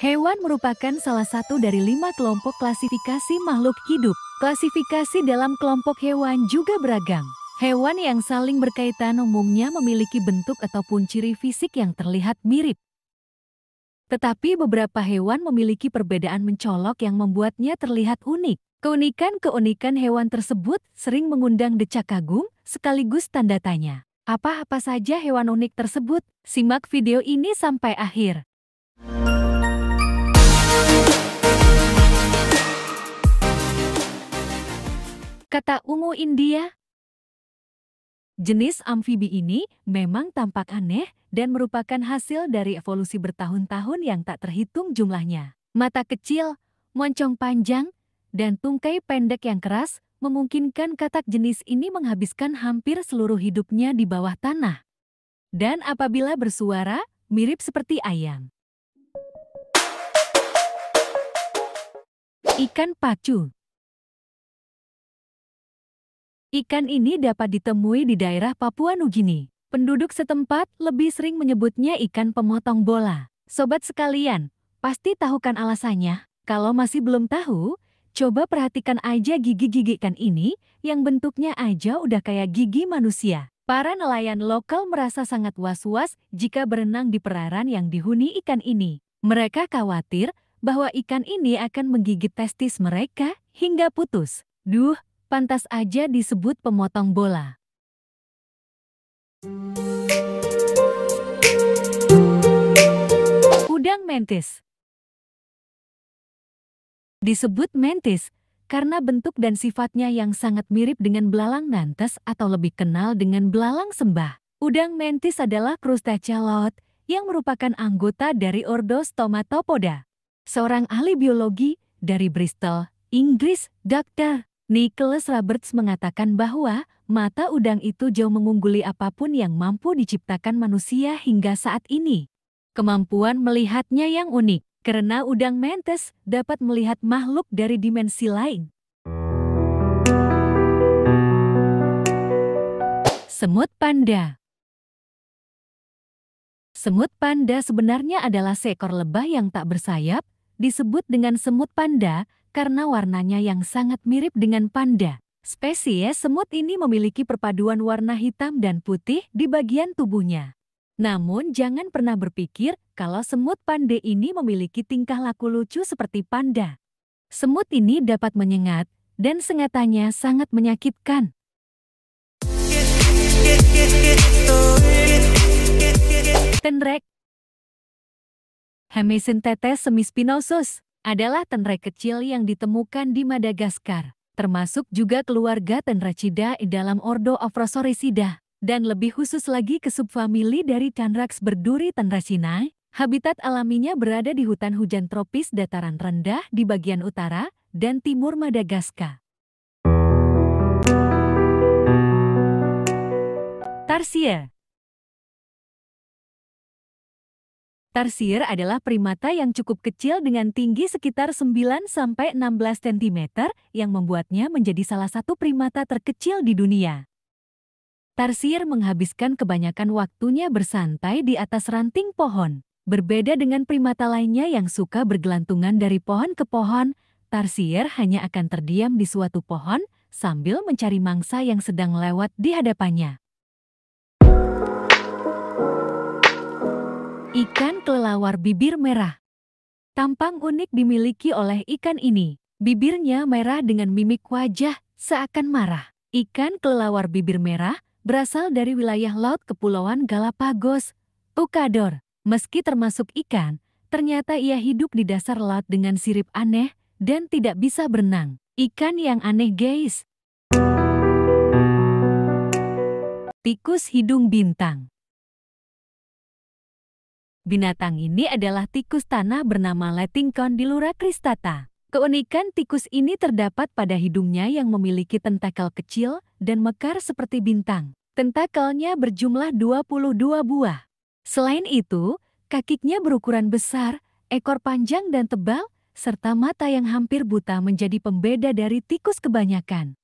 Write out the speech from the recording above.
Hewan merupakan salah satu dari lima kelompok klasifikasi makhluk hidup. Klasifikasi dalam kelompok hewan juga beragam. Hewan yang saling berkaitan umumnya memiliki bentuk ataupun ciri fisik yang terlihat mirip. Tetapi beberapa hewan memiliki perbedaan mencolok yang membuatnya terlihat unik. Keunikan-keunikan hewan tersebut sering mengundang decak kagum sekaligus tanda tanya. Apa-apa saja hewan unik tersebut? Simak video ini sampai akhir. kata ungu India. Jenis amfibi ini memang tampak aneh dan merupakan hasil dari evolusi bertahun-tahun yang tak terhitung jumlahnya. Mata kecil, moncong panjang, dan tungkai pendek yang keras memungkinkan katak jenis ini menghabiskan hampir seluruh hidupnya di bawah tanah. Dan apabila bersuara, mirip seperti ayam. Ikan pacu Ikan ini dapat ditemui di daerah Papua Nugini. Penduduk setempat lebih sering menyebutnya ikan pemotong bola. Sobat sekalian, pasti tahu kan alasannya? Kalau masih belum tahu, coba perhatikan aja gigi-gigi ikan ini yang bentuknya aja udah kayak gigi manusia. Para nelayan lokal merasa sangat was-was jika berenang di perairan yang dihuni ikan ini. Mereka khawatir bahwa ikan ini akan menggigit testis mereka hingga putus. Duh, Pantas aja disebut pemotong bola. Udang mentis Disebut mentis karena bentuk dan sifatnya yang sangat mirip dengan belalang nantes atau lebih kenal dengan belalang sembah. Udang mentis adalah krustacea laut yang merupakan anggota dari Ordo Stomatopoda. Seorang ahli biologi dari Bristol, Inggris, Dr. Nicholas Roberts mengatakan bahwa mata udang itu jauh mengungguli apapun yang mampu diciptakan manusia hingga saat ini. Kemampuan melihatnya yang unik, karena udang mentes dapat melihat makhluk dari dimensi lain. Semut panda Semut panda sebenarnya adalah seekor lebah yang tak bersayap, disebut dengan semut panda, karena warnanya yang sangat mirip dengan panda. Spesies semut ini memiliki perpaduan warna hitam dan putih di bagian tubuhnya. Namun jangan pernah berpikir kalau semut panda ini memiliki tingkah laku lucu seperti panda. Semut ini dapat menyengat dan sengatannya sangat menyakitkan. Tenrek Hemisintetes semispinosus adalah tenrai kecil yang ditemukan di Madagaskar, termasuk juga keluarga cida dalam Ordo Afrosoricida, dan lebih khusus lagi ke subfamili dari Canrax berduri Tenracinae. Habitat alaminya berada di hutan hujan tropis dataran rendah di bagian utara dan timur Madagaskar. Tarsia Tarsier adalah primata yang cukup kecil dengan tinggi sekitar 9-16 cm yang membuatnya menjadi salah satu primata terkecil di dunia. Tarsier menghabiskan kebanyakan waktunya bersantai di atas ranting pohon. Berbeda dengan primata lainnya yang suka bergelantungan dari pohon ke pohon, tarsier hanya akan terdiam di suatu pohon sambil mencari mangsa yang sedang lewat di hadapannya. Ikan kelelawar bibir merah. Tampang unik dimiliki oleh ikan ini. Bibirnya merah dengan mimik wajah seakan marah. Ikan kelelawar bibir merah berasal dari wilayah laut Kepulauan Galapagos, Ukador. Meski termasuk ikan, ternyata ia hidup di dasar laut dengan sirip aneh dan tidak bisa berenang. Ikan yang aneh guys. Tikus hidung bintang Binatang ini adalah tikus tanah bernama Letingkon di Lura Kristata. Keunikan tikus ini terdapat pada hidungnya yang memiliki tentakel kecil dan mekar seperti bintang. Tentakelnya berjumlah 22 buah. Selain itu, kakinya berukuran besar, ekor panjang dan tebal, serta mata yang hampir buta menjadi pembeda dari tikus kebanyakan.